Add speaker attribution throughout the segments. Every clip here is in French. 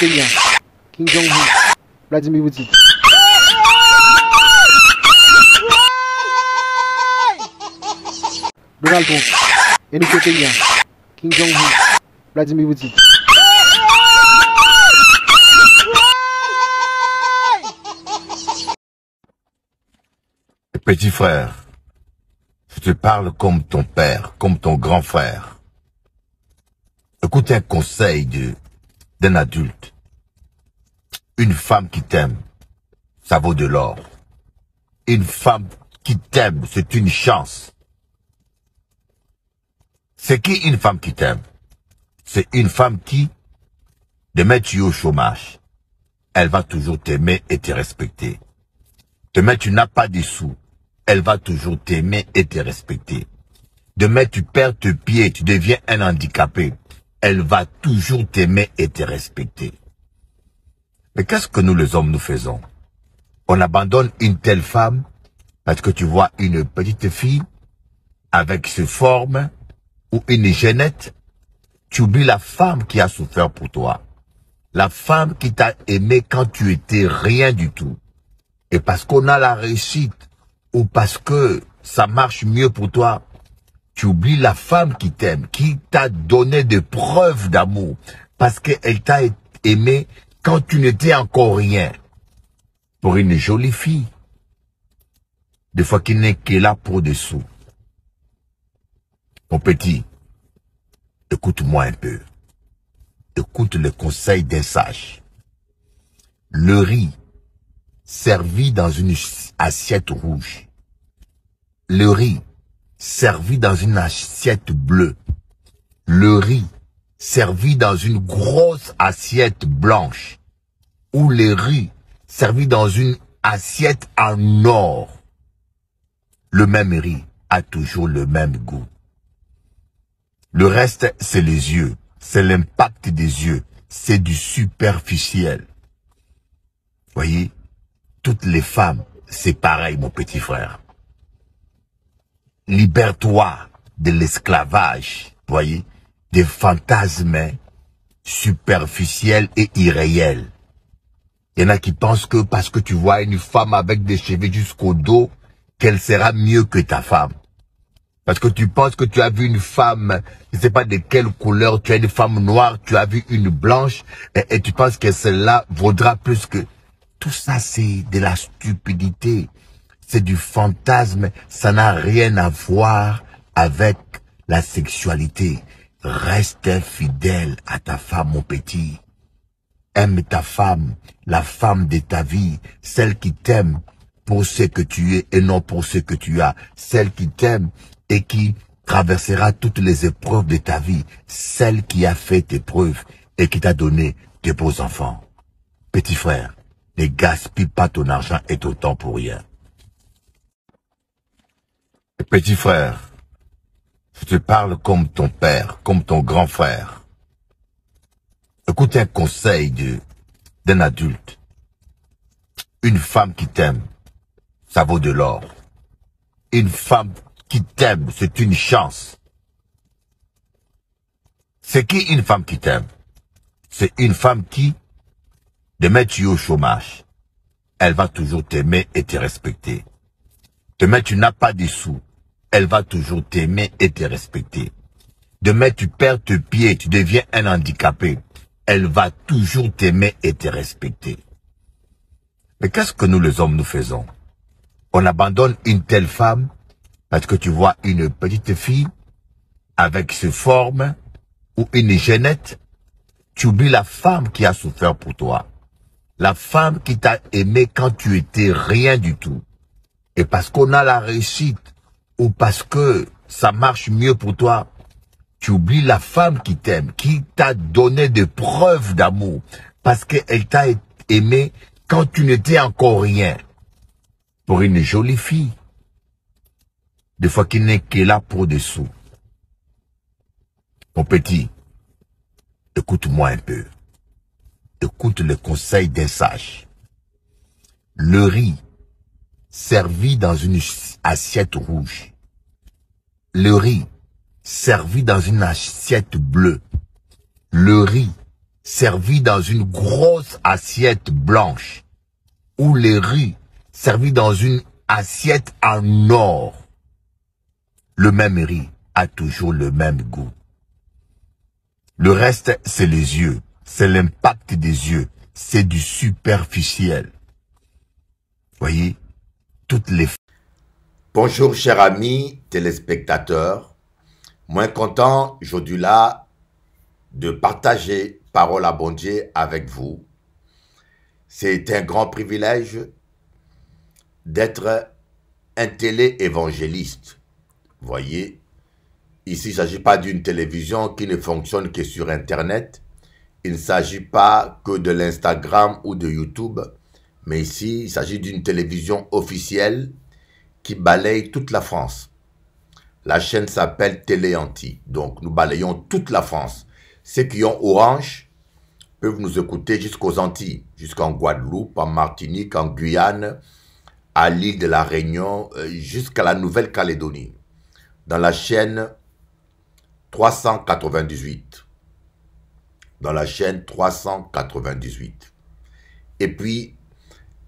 Speaker 1: Kim Jong-un, Vladimir Poutine. Donald Trump, Peña, Kim Jong-un, Vladimir Poutine. Petit frère, je te parle comme ton père, comme ton grand frère. Écoute un conseil de d'un adulte, une femme qui t'aime, ça vaut de l'or. Une femme qui t'aime, c'est une chance. C'est qui une femme qui t'aime C'est une femme qui, demain tu es au chômage, elle va toujours t'aimer et te respecter. Demain tu n'as pas de sous, elle va toujours t'aimer et te respecter. Demain tu perds tes pieds, tu deviens un handicapé, elle va toujours t'aimer et te respecter. Mais qu'est-ce que nous les hommes nous faisons On abandonne une telle femme parce que tu vois une petite fille avec ses formes ou une jeunette. Tu oublies la femme qui a souffert pour toi. La femme qui t'a aimé quand tu étais rien du tout. Et parce qu'on a la réussite ou parce que ça marche mieux pour toi, tu oublies la femme qui t'aime, qui t'a donné des preuves d'amour, parce qu'elle t'a aimé quand tu n'étais encore rien, pour une jolie fille, des fois qui n'est que là pour dessous. sous. Mon petit, écoute-moi un peu. Écoute le conseil d'un sage. Le riz, servi dans une assiette rouge. Le riz, servi dans une assiette bleue. Le riz servi dans une grosse assiette blanche. Ou le riz servi dans une assiette en or. Le même riz a toujours le même goût. Le reste, c'est les yeux. C'est l'impact des yeux. C'est du superficiel. Voyez, toutes les femmes, c'est pareil, mon petit frère libère-toi de l'esclavage, voyez, des fantasmes superficiels et irréels. Il y en a qui pensent que parce que tu vois une femme avec des cheveux jusqu'au dos, qu'elle sera mieux que ta femme. Parce que tu penses que tu as vu une femme, je ne sais pas de quelle couleur, tu as une femme noire, tu as vu une blanche, et, et tu penses que celle-là vaudra plus que... Tout ça, c'est de la stupidité c'est du fantasme, ça n'a rien à voir avec la sexualité. Reste fidèle à ta femme, mon petit. Aime ta femme, la femme de ta vie, celle qui t'aime pour ce que tu es et non pour ce que tu as, celle qui t'aime et qui traversera toutes les épreuves de ta vie, celle qui a fait tes preuves et qui t'a donné tes beaux enfants. Petit frère, ne gaspille pas ton argent et ton temps pour rien. Petit frère, je te parle comme ton père, comme ton grand frère. Écoute un conseil d'un adulte. Une femme qui t'aime, ça vaut de l'or. Une femme qui t'aime, c'est une chance. C'est qui une femme qui t'aime C'est une femme qui, demain tu es au chômage, elle va toujours t'aimer et te respecter. Demain tu n'as pas de sous, elle va toujours t'aimer et te respecter. Demain, tu perds tes pieds, tu deviens un handicapé. Elle va toujours t'aimer et te respecter. Mais qu'est-ce que nous les hommes nous faisons On abandonne une telle femme parce que tu vois une petite fille avec ses formes ou une jeunette. Tu oublies la femme qui a souffert pour toi. La femme qui t'a aimé quand tu étais rien du tout. Et parce qu'on a la réussite, ou parce que ça marche mieux pour toi, tu oublies la femme qui t'aime, qui t'a donné des preuves d'amour, parce qu'elle t'a aimé quand tu n'étais encore rien. Pour une jolie fille, des fois qu'il n'est que là pour des sous. Mon petit, écoute-moi un peu. Écoute le conseil d'un sages. Le riz, servi dans une assiette rouge, le riz servi dans une assiette bleue, le riz servi dans une grosse assiette blanche, ou le riz servi dans une assiette en or, le même riz a toujours le même goût. Le reste, c'est les yeux, c'est l'impact des yeux, c'est du superficiel. Voyez, toutes les Bonjour chers amis téléspectateurs, moins content aujourd'hui là de partager parole à bon avec vous. C'est un grand privilège d'être un télé-évangéliste. Voyez, ici il ne s'agit pas d'une télévision qui ne fonctionne que sur Internet, il ne s'agit pas que de l'Instagram ou de YouTube, mais ici il s'agit d'une télévision officielle qui balaye toute la France. La chaîne s'appelle télé Téléanti, donc nous balayons toute la France. Ceux qui ont Orange peuvent nous écouter jusqu'aux Antilles, jusqu'en Guadeloupe, en Martinique, en Guyane, à l'île de la Réunion, euh, jusqu'à la Nouvelle-Calédonie. Dans la chaîne 398. Dans la chaîne 398. Et puis,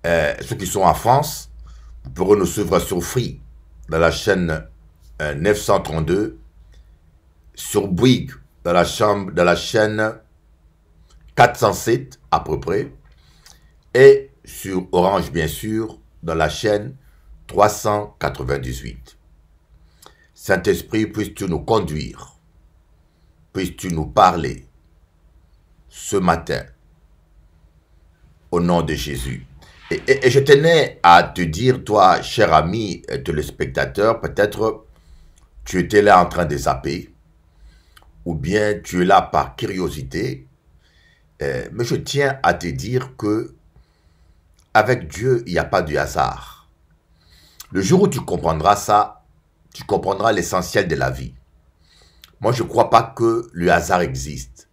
Speaker 1: euh, ceux qui sont en France, nous suivre sur Free, dans la chaîne 932, euh, sur Bouygues, dans la, chambre, dans la chaîne 407 à peu près, et sur Orange, bien sûr, dans la chaîne 398. Saint-Esprit, puisses-tu nous conduire, puisses-tu nous parler ce matin, au nom de Jésus. Et, je tenais à te dire, toi, cher ami le spectateur, peut-être tu étais là en train de zapper, ou bien tu es là par curiosité, euh, mais je tiens à te dire que avec Dieu, il n'y a pas de hasard. Le jour où tu comprendras ça, tu comprendras l'essentiel de la vie. Moi, je ne crois pas que le hasard existe.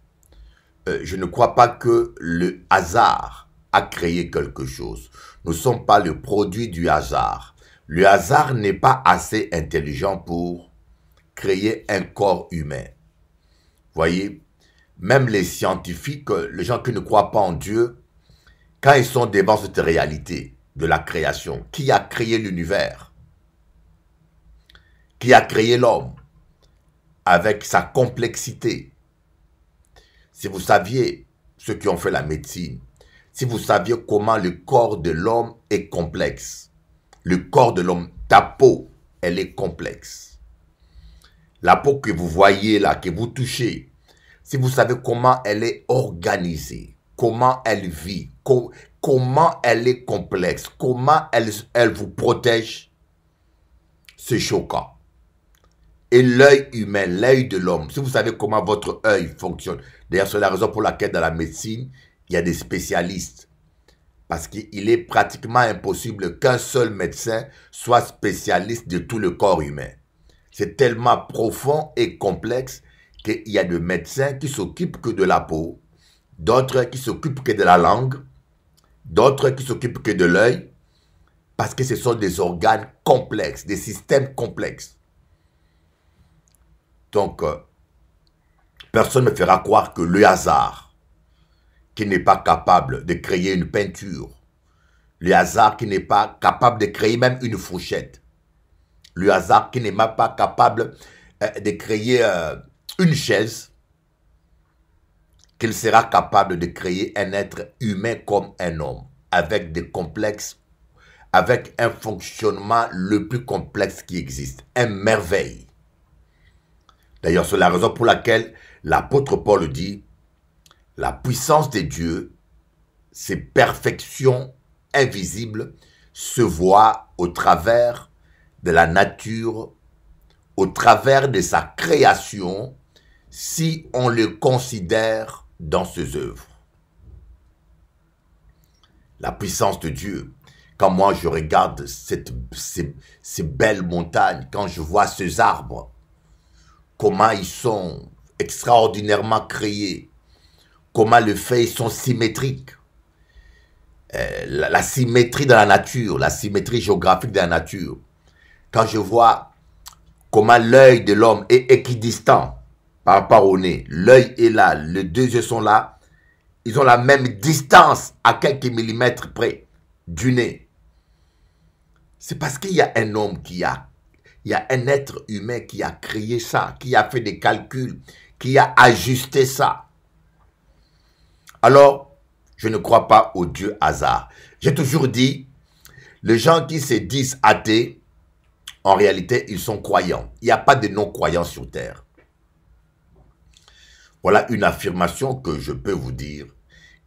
Speaker 1: Euh, je ne crois pas que le hasard à créer quelque chose. Nous ne sommes pas le produit du hasard. Le hasard n'est pas assez intelligent pour créer un corps humain. Voyez, même les scientifiques, les gens qui ne croient pas en Dieu, quand ils sont devant cette réalité de la création, qui a créé l'univers Qui a créé l'homme avec sa complexité Si vous saviez ceux qui ont fait la médecine, si vous saviez comment le corps de l'homme est complexe, le corps de l'homme, ta peau, elle est complexe. La peau que vous voyez là, que vous touchez, si vous savez comment elle est organisée, comment elle vit, comment elle est complexe, comment elle, elle vous protège, c'est choquant. Et l'œil humain, l'œil de l'homme, si vous savez comment votre œil fonctionne, d'ailleurs c'est la raison pour laquelle dans la médecine, il y a des spécialistes. Parce qu'il est pratiquement impossible qu'un seul médecin soit spécialiste de tout le corps humain. C'est tellement profond et complexe qu'il y a des médecins qui s'occupent que de la peau, d'autres qui s'occupent que de la langue, d'autres qui s'occupent que de l'œil, parce que ce sont des organes complexes, des systèmes complexes. Donc, euh, personne ne fera croire que le hasard qui n'est pas capable de créer une peinture, le hasard qui n'est pas capable de créer même une fourchette, le hasard qui n'est même pas capable euh, de créer euh, une chaise, qu'il sera capable de créer un être humain comme un homme, avec des complexes, avec un fonctionnement le plus complexe qui existe, un merveille. D'ailleurs, c'est la raison pour laquelle l'apôtre Paul dit, la puissance de Dieu, ses perfections invisibles, se voit au travers de la nature, au travers de sa création, si on le considère dans ses œuvres. La puissance de Dieu. Quand moi je regarde ces belles montagnes, quand je vois ces arbres, comment ils sont extraordinairement créés, comment les feuilles sont symétriques. Euh, la, la, symétrie de la nature, la symétrie géographique de la nature. Quand je vois comment l'œil de l'homme est équidistant par rapport au nez, l'œil est là, les deux yeux sont là, ils ont la même distance à quelques millimètres près du nez. C'est parce qu'il y a un homme qui a, il y a un être humain qui a créé ça, qui a fait des calculs, qui a ajusté ça. Alors, je ne crois pas au Dieu hasard. J'ai toujours dit, les gens qui se disent athées, en réalité, ils sont croyants. Il n'y a pas de non-croyants sur Terre. Voilà une affirmation que je peux vous dire.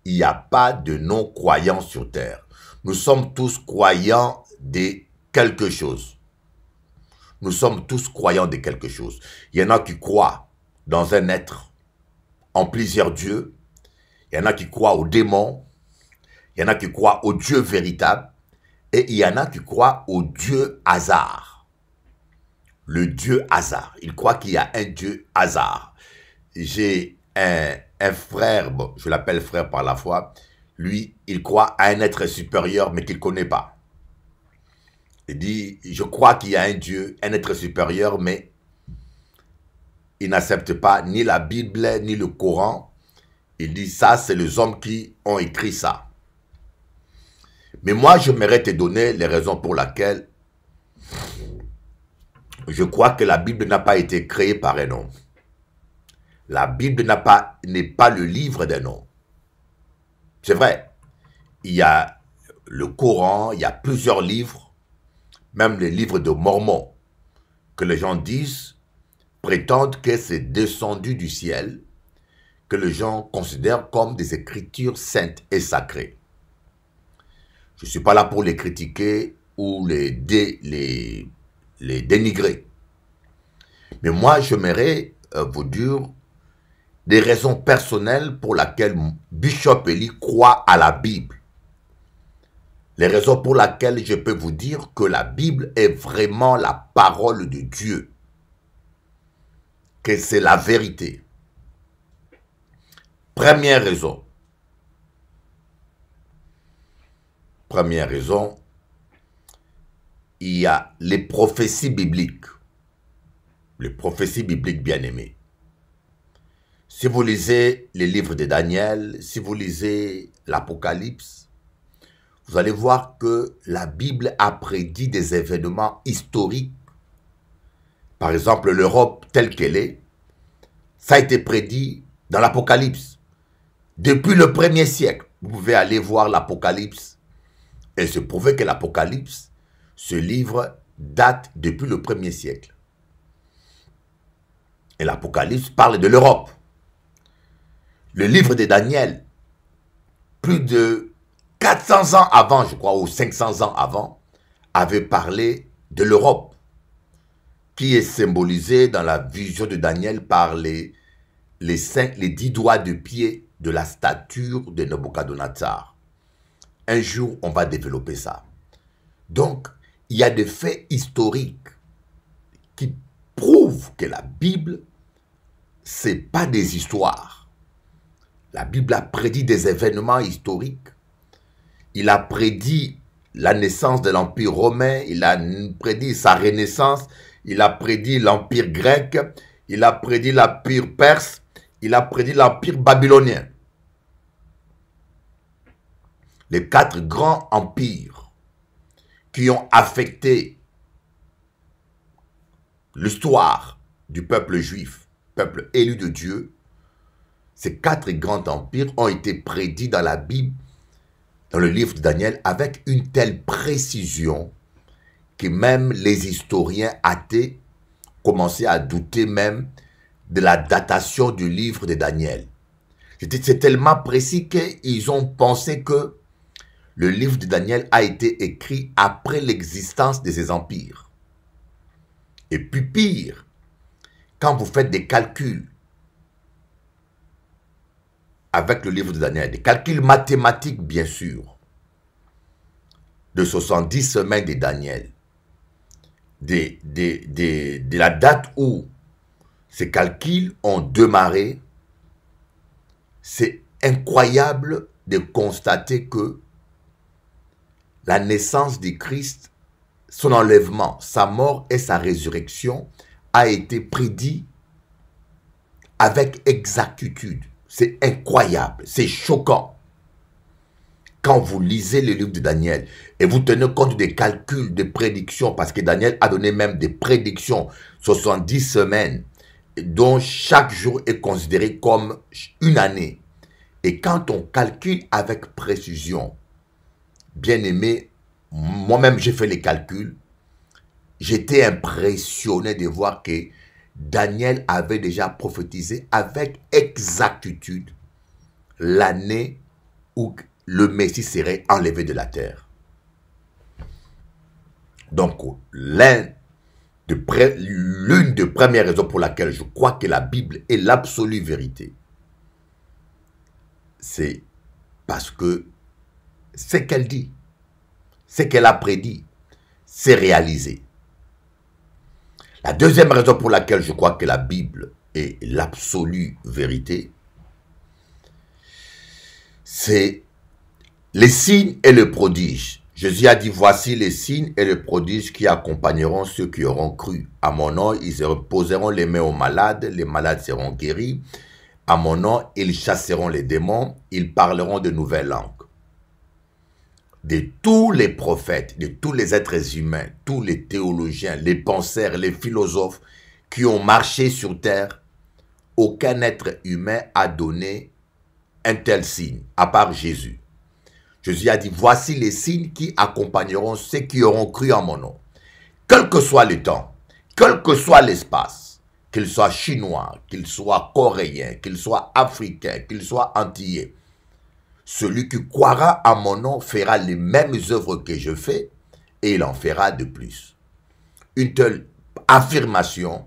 Speaker 1: Il n'y a pas de non-croyants sur Terre. Nous sommes tous croyants de quelque chose. Nous sommes tous croyants de quelque chose. Il y en a qui croient dans un être, en plusieurs dieux, il y en a qui croient au démon, il y en a qui croient au Dieu véritable, et il y en a qui croient au Dieu hasard. Le Dieu hasard. il croit qu'il y a un Dieu hasard. J'ai un, frère, je l'appelle frère par la foi, lui, il croit à un être supérieur, mais qu'il ne connaît pas. Il dit, je crois qu'il y a un Dieu, un être supérieur, mais il n'accepte pas ni la Bible, ni le Coran, il dit ça, c'est les hommes qui ont écrit ça. Mais moi, je j'aimerais te donner les raisons pour lesquelles je crois que la Bible n'a pas été créée par un homme. La Bible n'est pas, pas le livre d'un homme. C'est vrai. Il y a le Coran, il y a plusieurs livres, même les livres de Mormon, que les gens disent, prétendent que c'est descendu du ciel que les gens considèrent comme des écritures saintes et sacrées. Je ne suis pas là pour les critiquer ou les, les, dénigrer. Mais moi, j'aimerais euh, vous dire des raisons personnelles pour lesquelles Bishop Eli croit à la Bible. Les raisons pour lesquelles je peux vous dire que la Bible est vraiment la parole de Dieu. Que c'est la vérité. Première raison. Première raison, il y a les prophéties bibliques. Les prophéties bibliques bien-aimées. Si vous lisez les livres de Daniel, si vous lisez l'Apocalypse, vous allez voir que la Bible a prédit des événements historiques. Par exemple, l'Europe telle qu'elle est, ça a été prédit dans l'Apocalypse. Depuis le premier siècle, vous pouvez aller voir l'Apocalypse. Et se prouver que l'Apocalypse, ce livre, date depuis le premier siècle. Et l'Apocalypse parle de l'Europe. Le livre de Daniel, plus de 400 ans avant, je crois, ou 500 ans avant, avait parlé de l'Europe, qui est symbolisée dans la vision de Daniel par les, les, cinq, les dix doigts de pied de la stature de Nabucodonosor. Un jour, on va développer ça. Donc, il y a des faits historiques qui prouvent que la Bible, c'est pas des histoires. La Bible a prédit des événements historiques. Il a prédit la naissance de l'Empire romain, il a prédit sa renaissance, il a prédit l'Empire grec, il a prédit l'Empire perse, il a prédit l'Empire babylonien les quatre grands empires qui ont affecté l'histoire du peuple juif, peuple élu de Dieu, ces quatre grands empires ont été prédits dans la Bible, dans le livre de Daniel, avec une telle précision que même les historiens athées commençaient à douter même de la datation du livre de Daniel. C'est tellement précis qu'ils ont pensé que le livre de Daniel a été écrit après l'existence de ces empires. Et puis pire, quand vous faites des calculs avec le livre de Daniel, des calculs mathématiques bien sûr, de 70 semaines de Daniel, de, de la date où ces calculs ont démarré, c'est incroyable de constater que la naissance du Christ, son enlèvement, sa mort et sa résurrection a été prédit avec exactitude. C'est incroyable, c'est choquant. Quand vous lisez le livre de Daniel et vous tenez compte des calculs, des prédictions, parce que Daniel a donné même des prédictions, 70 semaines, dont chaque jour est considéré comme une année. Et quand on calcule avec précision bien-aimé, moi-même j'ai fait les calculs, j'étais impressionné de voir que Daniel avait déjà prophétisé avec exactitude l'année où le Messie serait enlevé de la terre. Donc, de l'une des premières raisons pour laquelle je crois que la Bible est l'absolue vérité, c'est parce que ce qu'elle dit, ce qu'elle a prédit, c'est réalisé. La deuxième raison pour laquelle je crois que la Bible est l'absolue vérité, c'est les signes et le prodige. Jésus a dit, voici les signes et les prodiges qui accompagneront ceux qui auront cru. À mon nom, ils reposeront les mains aux malades, les malades seront guéris. À mon nom, ils chasseront les démons, ils parleront de nouvelles langues de tous les prophètes, de tous les êtres humains, tous les théologiens, les penseurs, les philosophes qui ont marché sur terre, aucun être humain a donné un tel signe, à part Jésus. Jésus a dit, voici les signes qui accompagneront ceux qui auront cru en mon nom. Quel que soit le temps, quel que soit l'espace, qu'il soit chinois, qu'il soit coréen, qu'il soit africain, qu'il soit antillais, celui qui croira à mon nom fera les mêmes œuvres que je fais et il en fera de plus. Une telle affirmation,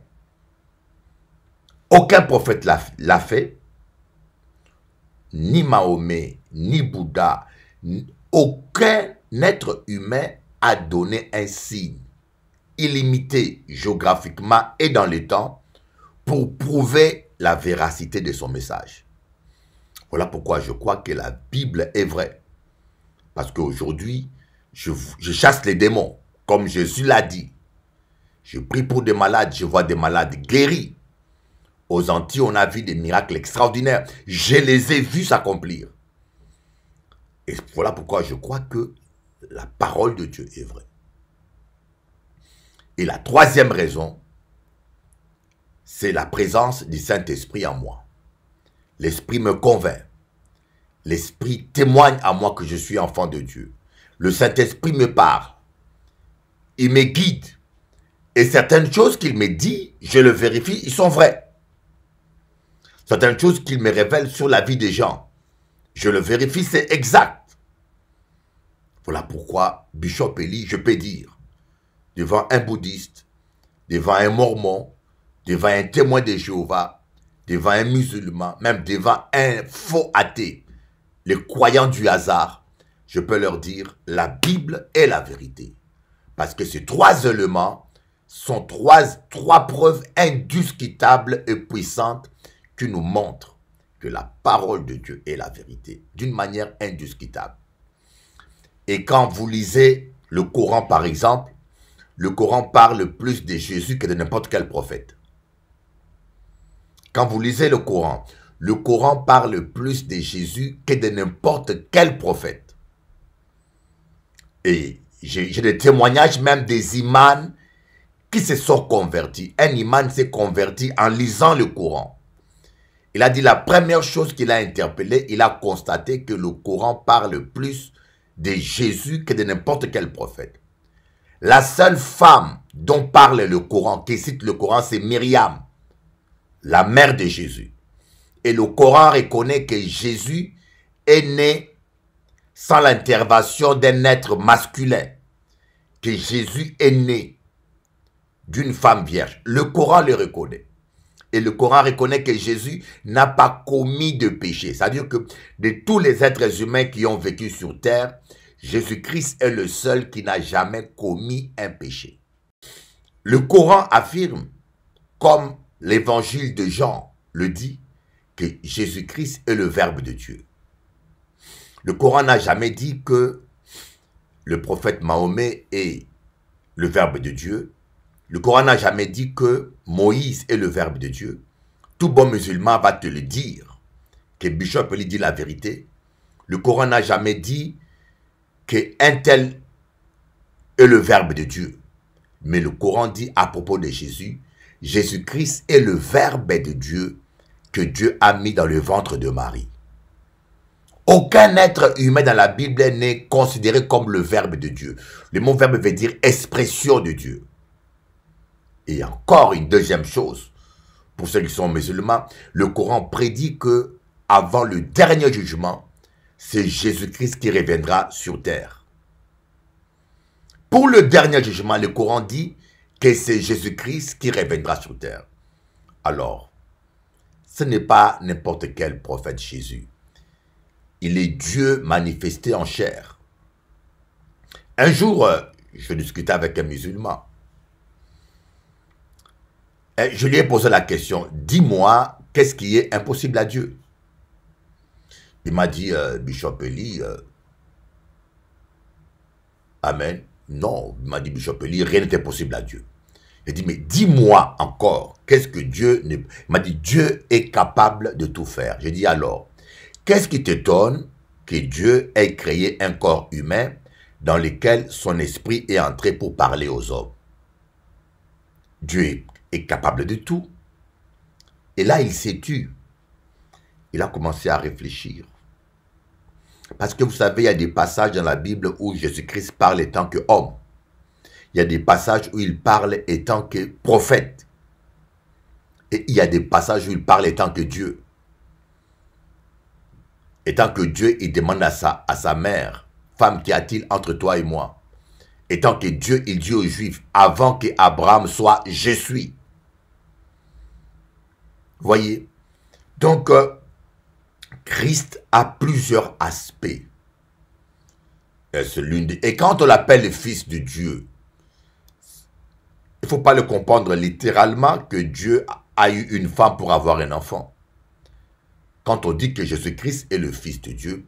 Speaker 1: aucun prophète l'a fait, ni Mahomet, ni Bouddha, aucun être humain a donné un signe illimité géographiquement et dans le temps pour prouver la véracité de son message. Voilà pourquoi je crois que la Bible est vraie. Parce qu'aujourd'hui, je, je chasse les démons, comme Jésus l'a dit. Je prie pour des malades, je vois des malades guéris. Aux Antilles, on a vu des miracles extraordinaires. Je les ai vus s'accomplir. Et voilà pourquoi je crois que la parole de Dieu est vraie. Et la troisième raison, c'est la présence du Saint-Esprit en moi. L'Esprit me convainc. L'Esprit témoigne à moi que je suis enfant de Dieu. Le Saint-Esprit me parle. Il me guide. Et certaines choses qu'il me dit, je le vérifie, ils sont vrais. Certaines choses qu'il me révèle sur la vie des gens, je le vérifie, c'est exact. Voilà pourquoi Bishop Eli, je peux dire, devant un bouddhiste, devant un mormon, devant un témoin de Jéhovah, devant un musulman, même devant un faux athée, les croyants du hasard, je peux leur dire, la Bible est la vérité. Parce que ces trois éléments sont trois, trois preuves indiscutables et puissantes qui nous montrent que la parole de Dieu est la vérité, d'une manière indiscutable. Et quand vous lisez le Coran, par exemple, le Coran parle plus de Jésus que de n'importe quel prophète. Quand vous lisez le Coran, le Coran parle plus de Jésus que de n'importe quel prophète. Et j'ai des témoignages même des imams qui se sont convertis. Un imam s'est converti en lisant le Coran. Il a dit la première chose qu'il a interpellée, il a constaté que le Coran parle plus de Jésus que de n'importe quel prophète. La seule femme dont parle le Coran, qui cite le Coran, c'est Myriam, la mère de Jésus. Et le Coran reconnaît que Jésus est né sans l'intervention d'un être masculin. Que Jésus est né d'une femme vierge. Le Coran le reconnaît. Et le Coran reconnaît que Jésus n'a pas commis de péché. C'est-à-dire que de tous les êtres humains qui ont vécu sur terre, Jésus-Christ est le seul qui n'a jamais commis un péché. Le Coran affirme, comme l'évangile de Jean le dit, que Jésus-Christ est le Verbe de Dieu. Le Coran n'a jamais dit que le prophète Mahomet est le Verbe de Dieu. Le Coran n'a jamais dit que Moïse est le Verbe de Dieu. Tout bon musulman va te le dire, que Bishop lui dit la vérité. Le Coran n'a jamais dit que un tel est le Verbe de Dieu. Mais le Coran dit à propos de Jésus, Jésus-Christ est le Verbe de Dieu que Dieu a mis dans le ventre de Marie. Aucun être humain dans la Bible n'est considéré comme le verbe de Dieu. Le mot verbe veut dire expression de Dieu. Et encore une deuxième chose, pour ceux qui sont musulmans, le Coran prédit que avant le dernier jugement, c'est Jésus-Christ qui reviendra sur terre. Pour le dernier jugement, le Coran dit que c'est Jésus-Christ qui reviendra sur terre. Alors, ce n'est pas n'importe quel prophète Jésus. Il est Dieu manifesté en chair. Un jour, euh, je discutais avec un musulman. Et je lui ai posé la question, dis-moi, qu'est-ce qui est impossible à Dieu Il m'a dit, euh, Bishop Eli, euh, Amen. Non, il m'a dit Bishop Eli, rien n'est impossible à Dieu. J'ai dit, mais dis-moi encore, qu'est-ce que Dieu... Ne... Il m'a dit, Dieu est capable de tout faire. J'ai dit, alors, qu'est-ce qui t'étonne que Dieu ait créé un corps humain dans lequel son esprit est entré pour parler aux hommes Dieu est capable de tout. Et là, il s'est tu. Il a commencé à réfléchir. Parce que vous savez, il y a des passages dans la Bible où Jésus-Christ parle tant que il y a des passages où il parle étant que prophète. Et il y a des passages où il parle étant que Dieu. tant que Dieu, il demande à sa, à sa mère, femme, qu'y a-t-il entre toi et moi tant que Dieu, il dit aux Juifs, avant que Abraham soit, je suis. Voyez Donc, euh, Christ a plusieurs aspects. Et, euh, l'une et quand on l'appelle fils de Dieu, il ne faut pas le comprendre littéralement que Dieu a eu une femme pour avoir un enfant. Quand on dit que Jésus-Christ est le Fils de Dieu,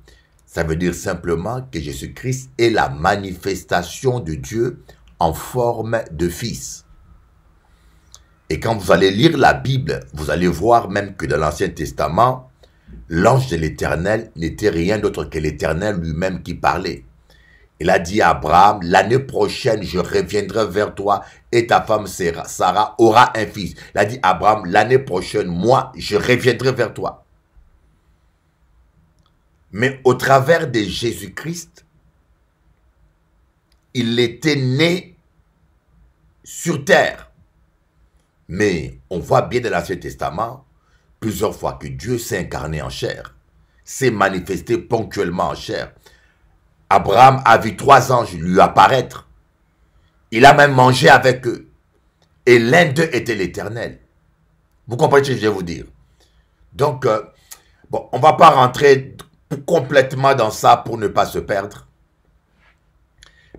Speaker 1: ça veut dire simplement que Jésus-Christ est la manifestation de Dieu en forme de Fils. Et quand vous allez lire la Bible, vous allez voir même que dans l'Ancien Testament, l'ange de l'Éternel n'était rien d'autre que l'Éternel lui-même qui parlait. Il a dit à Abraham, l'année prochaine, je reviendrai vers toi et ta femme Sarah, aura un fils. Il a dit à Abraham, l'année prochaine, moi, je reviendrai vers toi. Mais au travers de Jésus-Christ, il était né sur terre. Mais on voit bien dans l'Ancien Testament plusieurs fois que Dieu s'est incarné en chair, s'est manifesté ponctuellement en chair. Abraham a vu trois anges lui apparaître. Il a même mangé avec eux. Et l'un d'eux était l'Éternel. Vous comprenez ce que je vais vous dire Donc, euh, bon, on ne va pas rentrer complètement dans ça pour ne pas se perdre.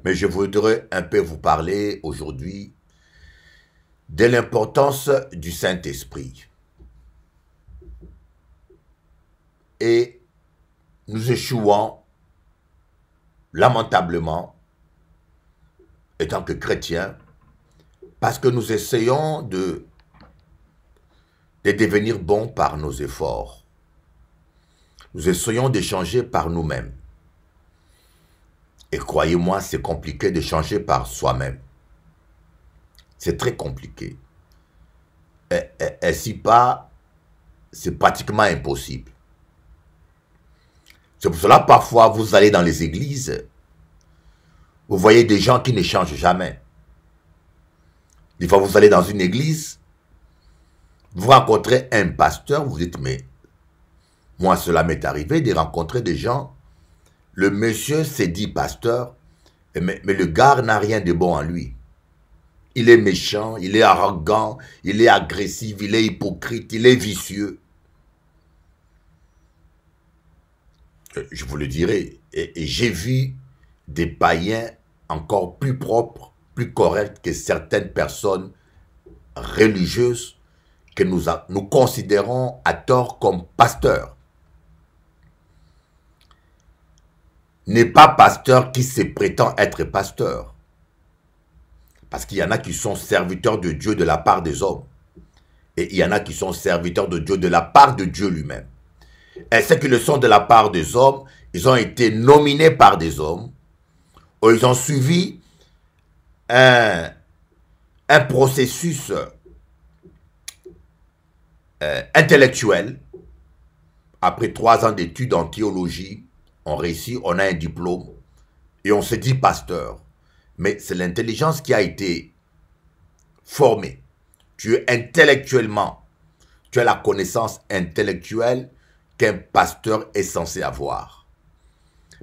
Speaker 1: Mais je voudrais un peu vous parler aujourd'hui de l'importance du Saint-Esprit. Et nous échouons lamentablement, étant que chrétien, parce que nous essayons de, devenir bons par nos efforts. Nous essayons de changer par nous-mêmes. Et croyez-moi, c'est compliqué de changer par soi-même. C'est très compliqué. et si pas, c'est pratiquement impossible. C'est pour cela, parfois, vous allez dans les églises, vous voyez des gens qui ne changent jamais. Des fois, vous allez dans une église, vous rencontrez un pasteur, vous dites, mais moi, cela m'est arrivé de rencontrer des gens, le monsieur s'est dit pasteur, mais, mais le gars n'a rien de bon en lui. Il est méchant, il est arrogant, il est agressif, il est hypocrite, il est vicieux. Euh, je vous le dirai, et, j'ai vu des païens encore plus propres, plus corrects que certaines personnes religieuses que nous, nous considérons à tort comme pasteurs. N'est pas pasteur qui se prétend être pasteur. Parce qu'il y en a qui sont serviteurs de Dieu de la part des hommes. Et il y en a qui sont serviteurs de Dieu de la part de Dieu lui-même c'est qu'ils le sont de la part des hommes, ils ont été nominés par des hommes, ils ont suivi un, processus euh, intellectuel. Après trois ans d'études en théologie, on réussit, on a un diplôme et on se dit pasteur. Mais c'est l'intelligence qui a été formée. Tu es intellectuellement, tu as la connaissance intellectuelle qu'un pasteur est censé avoir.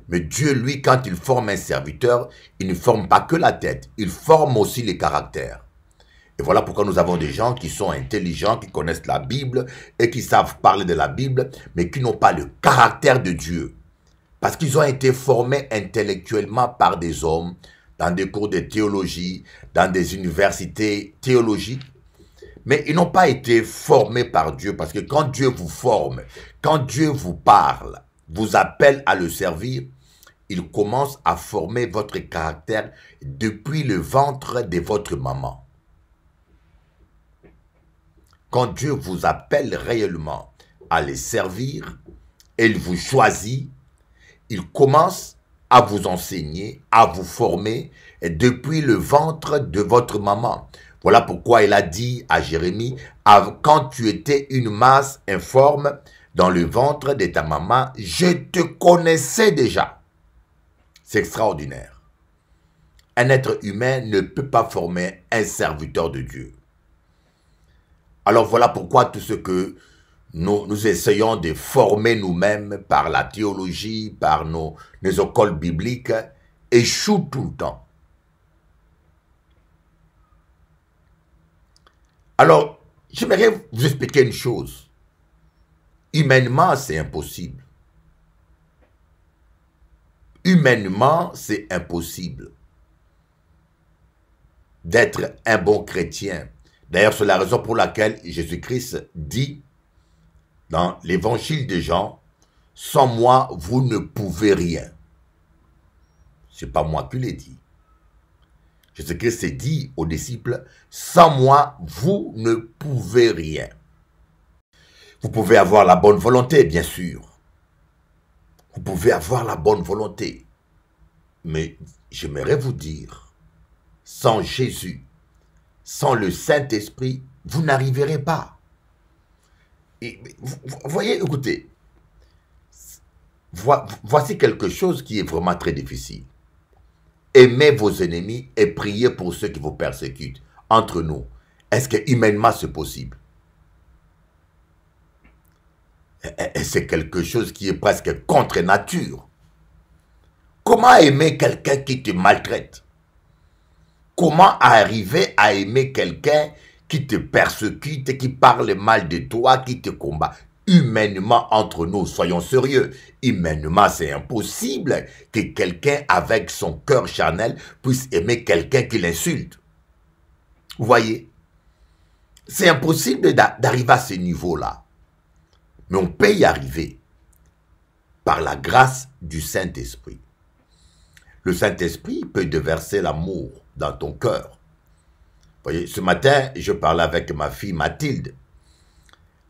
Speaker 1: Mais Dieu, lui, quand il forme un serviteur, il ne forme pas que la tête, il forme aussi les caractères. Et voilà pourquoi nous avons des gens qui sont intelligents, qui connaissent la Bible et qui savent parler de la Bible, mais qui n'ont pas le caractère de Dieu. Parce qu'ils ont été formés intellectuellement par des hommes, dans des cours de théologie, dans des universités théologiques, mais ils n'ont pas été formés par Dieu, parce que quand Dieu vous forme, quand Dieu vous parle, vous appelle à le servir, il commence à former votre caractère depuis le ventre de votre maman. Quand Dieu vous appelle réellement à le servir, il vous choisit, il commence à vous enseigner, à vous former depuis le ventre de votre maman. Voilà pourquoi il a dit à Jérémie, quand tu étais une masse informe dans le ventre de ta maman, je te connaissais déjà. C'est extraordinaire. Un être humain ne peut pas former un serviteur de Dieu. Alors voilà pourquoi tout ce que nous, nous essayons de former nous-mêmes par la théologie, par nos, nos écoles bibliques, échoue tout le temps. Alors, j'aimerais vous expliquer une chose. Humainement, c'est impossible. Humainement, c'est impossible d'être un bon chrétien. D'ailleurs, c'est la raison pour laquelle Jésus-Christ dit dans l'évangile de Jean, sans moi, vous ne pouvez rien. C'est pas moi qui l'ai dit. Jésus-Christ c'est dit aux disciples, sans moi, vous ne pouvez rien. Vous pouvez avoir la bonne volonté, bien sûr. Vous pouvez avoir la bonne volonté. Mais j'aimerais vous dire, sans Jésus, sans le Saint-Esprit, vous n'arriverez pas. Et, vous voyez, écoutez, voici quelque chose qui est vraiment très difficile aimez vos ennemis et priez pour ceux qui vous persécutent. Entre nous, est-ce que humainement c'est possible C'est quelque chose qui est presque contre nature. Comment aimer quelqu'un qui te maltraite Comment arriver à aimer quelqu'un qui te persécute, qui parle mal de toi, qui te combat Humainement, entre nous, soyons sérieux, humainement, c'est impossible que quelqu'un avec son cœur charnel puisse aimer quelqu'un qui l'insulte. Vous voyez C'est impossible d'arriver à ce niveau-là. Mais on peut y arriver par la grâce du Saint-Esprit. Le Saint-Esprit peut déverser l'amour dans ton cœur. Vous voyez, ce matin, je parlais avec ma fille Mathilde.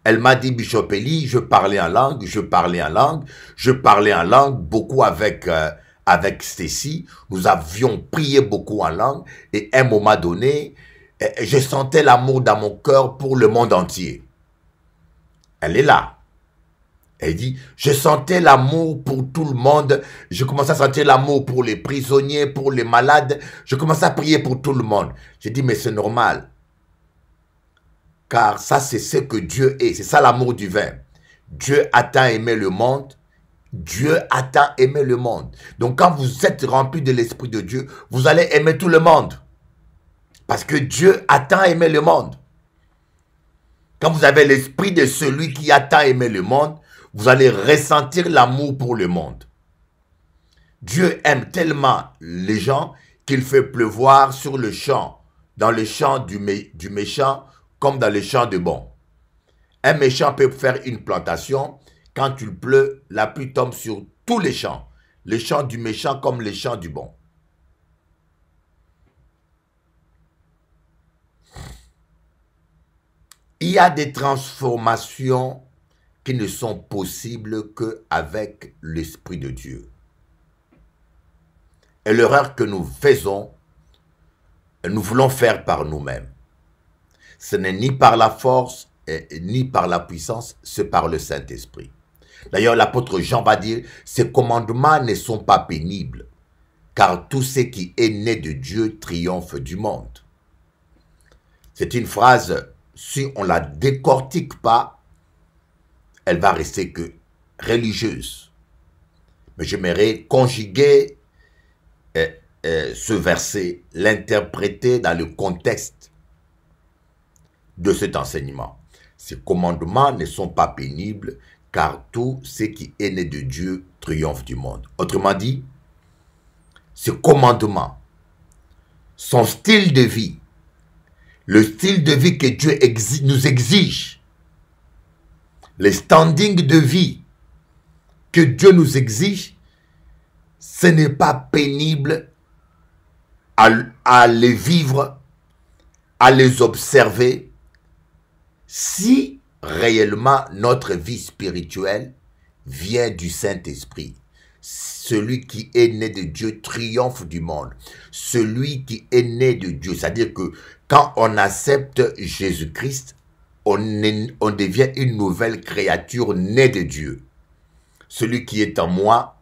Speaker 1: Elle m'a dit, Bishop Eli, je parlais en langue, je parlais en langue, je parlais en langue beaucoup avec, euh, avec Stacy. Nous avions prié beaucoup en langue et à un moment donné, euh, je sentais l'amour dans mon cœur pour le monde entier. Elle est là. Elle dit, je sentais l'amour pour tout le monde. Je commençais à sentir l'amour pour les prisonniers, pour les malades. Je commençais à prier pour tout le monde. J'ai dit, mais c'est normal. Car ça, c'est ce que Dieu est. C'est ça l'amour du Dieu a tant aimé le monde. Dieu a tant aimé le monde. Donc quand vous êtes rempli de l'Esprit de Dieu, vous allez aimer tout le monde. Parce que Dieu a tant aimé le monde. Quand vous avez l'esprit de celui qui a tant aimé le monde, vous allez ressentir l'amour pour le monde. Dieu aime tellement les gens qu'il fait pleuvoir sur le champ, dans le champ du, du méchant, comme dans les champs de bon. Un méchant peut faire une plantation. Quand il pleut, la pluie tombe sur tous les champs. Les champs du méchant comme les champs du bon. Il y a des transformations qui ne sont possibles qu'avec l'Esprit de Dieu. Et l'erreur que nous faisons, nous voulons faire par nous-mêmes. Ce n'est ni par la force, ni par la puissance, c'est par le Saint-Esprit. D'ailleurs, l'apôtre Jean va dire, ces commandements ne sont pas pénibles, car tout ce qui est né de Dieu triomphe du monde. C'est une phrase, si on la décortique pas, elle va rester que religieuse. Mais j'aimerais conjuguer ce verset, l'interpréter dans le contexte de cet enseignement. Ces commandements ne sont pas pénibles, car tout ce qui est né de Dieu triomphe du monde. Autrement dit, ces commandements, son style de vie, le style de vie que Dieu exige, nous exige, les standings de vie que Dieu nous exige, ce n'est pas pénible à, à les vivre, à les observer,
Speaker 2: si
Speaker 1: réellement notre vie spirituelle vient du Saint-Esprit. Celui qui est né de Dieu triomphe du monde. Celui qui est né de Dieu, c'est-à-dire que quand on accepte Jésus-Christ, on, on devient une nouvelle créature née de Dieu. Celui qui est en moi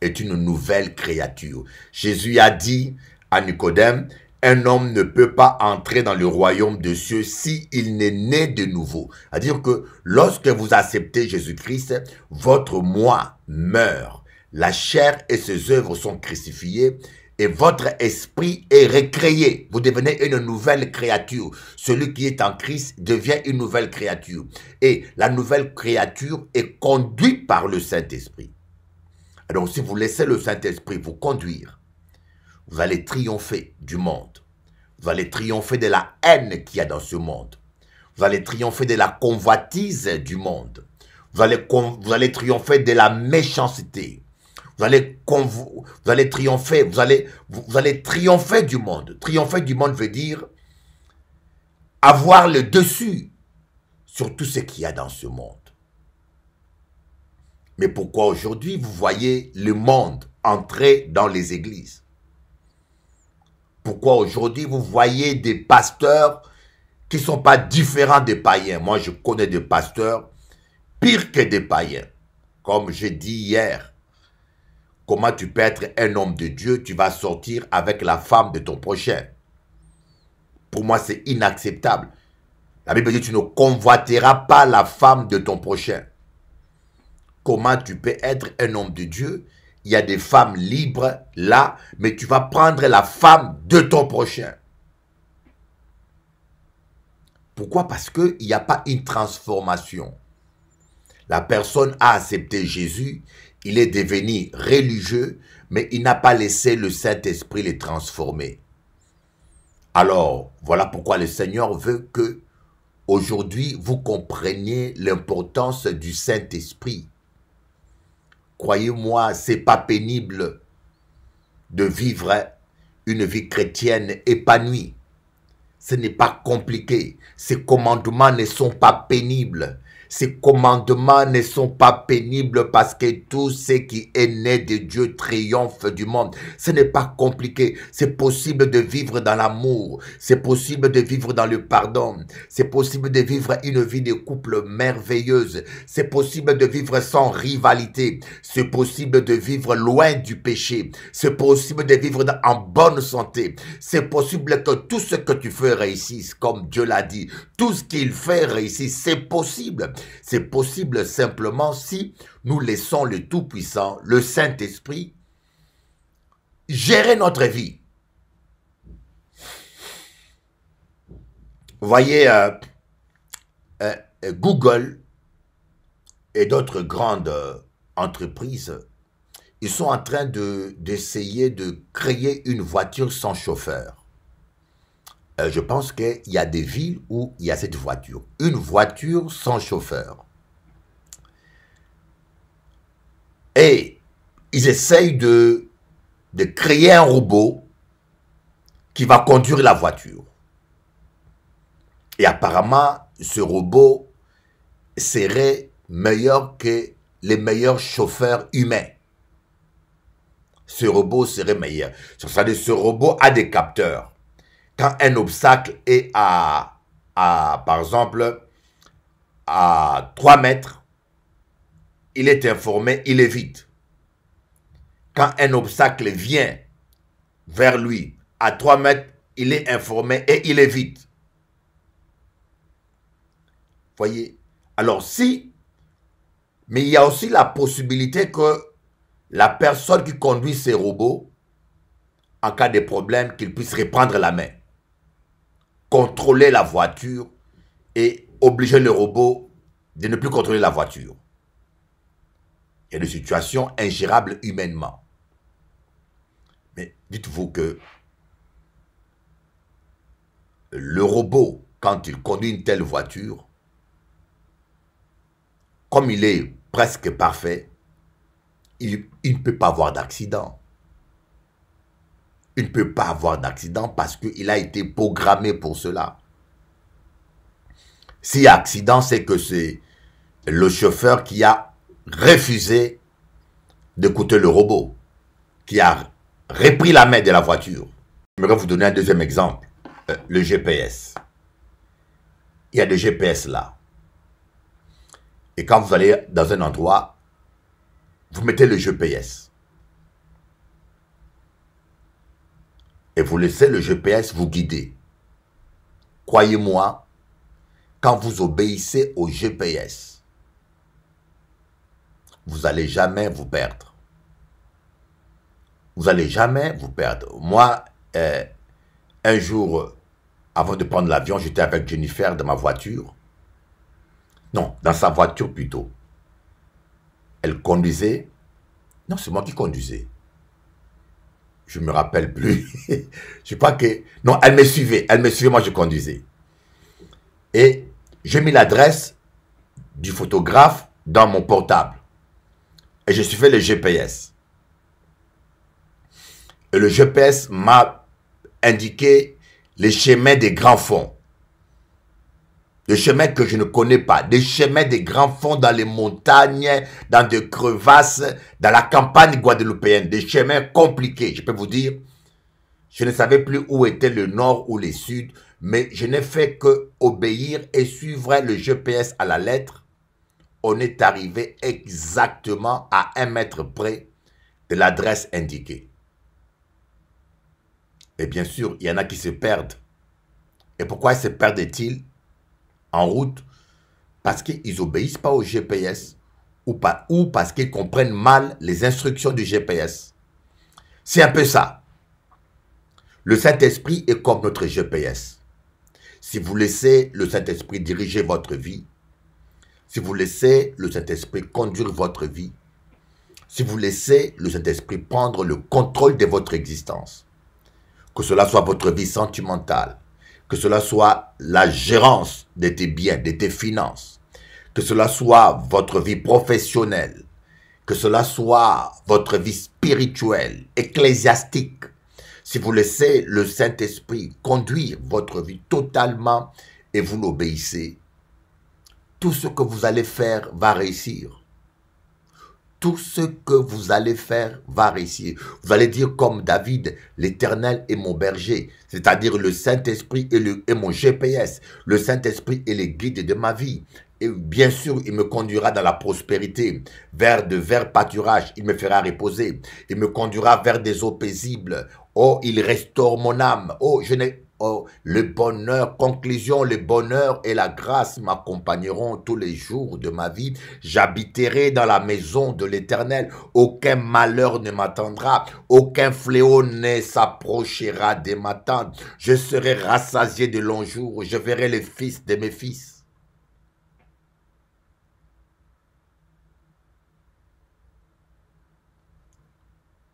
Speaker 1: est une nouvelle créature. Jésus a dit à Nicodème, un homme ne peut pas entrer dans le royaume de Dieu s'il n'est né de nouveau. C'est-à-dire que lorsque vous acceptez Jésus-Christ, votre moi meurt. La chair et ses œuvres sont crucifiées et votre esprit est recréé. Vous devenez une nouvelle créature. Celui qui est en Christ devient une nouvelle créature. Et la nouvelle créature est conduite par le Saint-Esprit. Alors si vous laissez le Saint-Esprit vous conduire, vous allez triompher du monde. Vous allez triompher de la haine qu'il y a dans ce monde. Vous allez triompher de la convoitise du monde. Vous allez, vous allez triompher de la méchanceté. Vous allez, vous allez triompher, vous allez, vous allez triompher du monde. Triompher du monde veut dire avoir le dessus sur tout ce qu'il y a dans ce monde. Mais pourquoi aujourd'hui vous voyez le monde entrer dans les églises pourquoi aujourd'hui vous voyez des pasteurs qui sont pas différents des païens. Moi, je connais des pasteurs pires que des païens. Comme j'ai dit hier, comment tu peux être un homme de Dieu, tu vas sortir avec la femme de ton prochain. Pour moi, c'est inacceptable. La Bible dit, tu ne convoiteras pas la femme de ton prochain. Comment tu peux être un homme de Dieu il y a des femmes libres là, mais tu vas prendre la femme de ton prochain. Pourquoi Parce qu'il n'y a pas une transformation. La personne a accepté Jésus, il est devenu religieux, mais il n'a pas laissé le Saint-Esprit les transformer. Alors, voilà pourquoi le Seigneur veut que, aujourd'hui, vous compreniez l'importance du Saint-Esprit Croyez-moi, c'est pas pénible de vivre une vie chrétienne épanouie. Ce n'est pas compliqué. Ces commandements ne sont pas pénibles. Ces commandements ne sont pas pénibles parce que tout ce qui est né de Dieu triomphe du monde. Ce n'est pas compliqué. C'est possible de vivre dans l'amour. C'est possible de vivre dans le pardon. C'est possible de vivre une vie de couple merveilleuse. C'est possible de vivre sans rivalité. C'est possible de vivre loin du péché. C'est possible de vivre en bonne santé. C'est possible que tout ce que tu fais réussisse comme Dieu l'a dit. Tout ce qu'il fait réussisse. C'est possible. C'est possible simplement si nous laissons le Tout-Puissant, le Saint-Esprit, gérer notre vie. Vous voyez, euh, euh, euh, Google et d'autres grandes entreprises, ils sont en train d'essayer de créer une voiture sans chauffeur. Euh, je pense qu'il y a des villes où il y a cette voiture. Une voiture sans chauffeur. Et ils essayent de, de créer un robot qui va conduire la voiture. Et apparemment, ce robot serait meilleur que les meilleurs chauffeurs humains. Ce robot serait meilleur. Ce robot a des capteurs quand un obstacle est à, par exemple, à 3 mètres, il est informé, il évite. Quand un obstacle vient vers lui à 3 mètres, il est informé et il évite. Voyez Alors si, mais il y a aussi la possibilité que la personne qui conduit ces robots, en cas de problème, qu'il puisse reprendre la main contrôler la voiture et obliger le robot de ne plus contrôler la voiture. Il y a des situations ingérables humainement. Mais dites-vous que le robot, quand il conduit une telle voiture, comme il est presque parfait, il, il ne peut pas avoir d'accident. Il ne peut pas avoir d'accident parce qu'il a été programmé pour cela. Si accident, c'est que c'est le chauffeur qui a refusé d'écouter le robot, qui a repris la main de la voiture. J'aimerais vous donner un deuxième exemple, euh, le GPS. Il y a des GPS là. Et quand vous allez dans un endroit, vous mettez le GPS. et vous laissez le GPS vous guider. Croyez-moi, quand vous obéissez au GPS, vous n'allez jamais vous perdre. Vous n'allez jamais vous perdre. Moi, euh, un jour, avant de prendre l'avion, j'étais avec Jennifer dans ma voiture. Non, dans sa voiture plutôt. Elle conduisait. Non, c'est moi qui conduisais je me rappelle plus. je pas que... Non, elle me suivait. Elle me suivait, moi je conduisais. Et j'ai mis l'adresse du photographe dans mon portable. Et je suis fait le GPS. Et le GPS m'a indiqué les chemins des grands fonds des chemins que je ne connais pas, des chemins des grands fonds dans les montagnes, dans des crevasses, dans la campagne guadeloupéenne, des chemins compliqués, je peux vous dire. Je ne savais plus où était le nord ou le sud, mais je n'ai fait que obéir et suivre le GPS à la lettre. On est arrivé exactement à un mètre près de l'adresse indiquée. Et bien sûr, il y en a qui se perdent. Et pourquoi se perdent-ils en route parce qu'ils obéissent pas au GPS ou, pas, ou parce qu'ils comprennent mal les instructions du GPS. C'est un peu ça. Le Saint-Esprit est comme notre GPS. Si vous laissez le Saint-Esprit diriger votre vie, si vous laissez le Saint-Esprit conduire votre vie, si vous laissez le Saint-Esprit prendre le contrôle de votre existence, que cela soit votre vie sentimentale, que cela soit la gérance de tes biens, de tes finances, que cela soit votre vie professionnelle, que cela soit votre vie spirituelle, ecclésiastique, si vous laissez le Saint-Esprit conduire votre vie totalement et vous l'obéissez, tout ce que vous allez faire va réussir tout ce que vous allez faire va réussir. Vous allez dire comme David, l'Éternel est mon berger, c'est-à-dire le Saint-Esprit est, mon GPS, le Saint-Esprit est le guide de ma vie. Et bien sûr, il me conduira dans la prospérité, vers de verts pâturages, il me fera reposer, il me conduira vers des eaux paisibles. Oh, il restaure mon âme. Oh, je n'ai Oh, le bonheur, conclusion, le bonheur et la grâce m'accompagneront tous les jours de ma vie. J'habiterai dans la maison de l'Éternel. Aucun malheur ne m'attendra. Aucun fléau ne s'approchera de ma tente. Je serai rassasié de longs jours. Je verrai les fils de mes fils.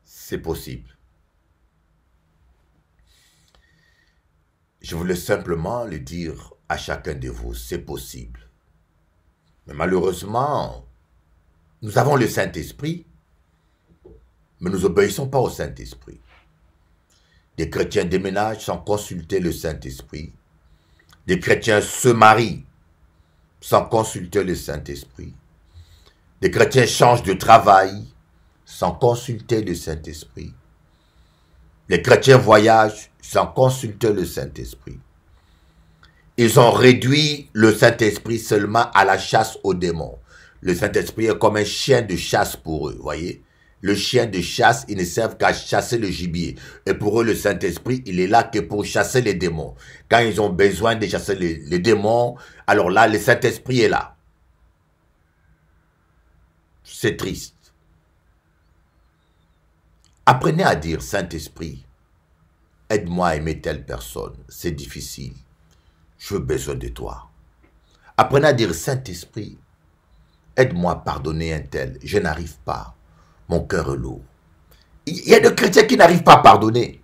Speaker 1: C'est possible. Je voulais simplement le dire à chacun de vous, c'est possible. Mais malheureusement, nous avons le Saint-Esprit, mais nous obéissons pas au Saint-Esprit. Des chrétiens déménagent sans consulter le Saint-Esprit. Des chrétiens se marient sans consulter le Saint-Esprit. Des chrétiens changent de travail sans consulter le Saint-Esprit. Les chrétiens voyagent sans consulter le Saint-Esprit. Ils ont réduit le Saint-Esprit seulement à la chasse aux démons. Le Saint-Esprit est comme un chien de chasse pour eux, voyez le chien de chasse, il ne sert qu'à chasser le gibier. Et pour eux, le Saint-Esprit, il est là que pour chasser les démons. Quand ils ont besoin de chasser les démons, alors là, le Saint-Esprit est là. C'est triste. Apprenez à dire Saint-Esprit. Aide-moi à aimer telle personne. C'est difficile. Je veux besoin de toi. Apprenez à dire Saint-Esprit, aide-moi à pardonner un tel. Je n'arrive pas. Mon cœur est lourd. Il y a des chrétiens qui n'arrivent pas à pardonner.